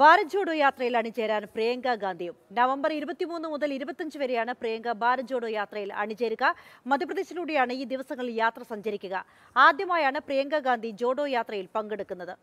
ഭാരത് ജോഡോ യാത്രയിൽ അണിചേരാൻ പ്രിയങ്ക ഗാന്ധിയും നവംബർ ഇരുപത്തിമൂന്ന് മുതൽ ഇരുപത്തിയഞ്ച് വരെയാണ് പ്രിയങ്ക ഭാരത് ജോഡോ യാത്രയിൽ അണിചേരുക മധ്യപ്രദേശിലൂടെയാണ് ഈ ദിവസങ്ങളിൽ യാത്ര സഞ്ചരിക്കുക ആദ്യമായാണ് പ്രിയങ്ക ഗാന്ധി ജോഡോ യാത്രയിൽ പങ്കെടുക്കുന്നത്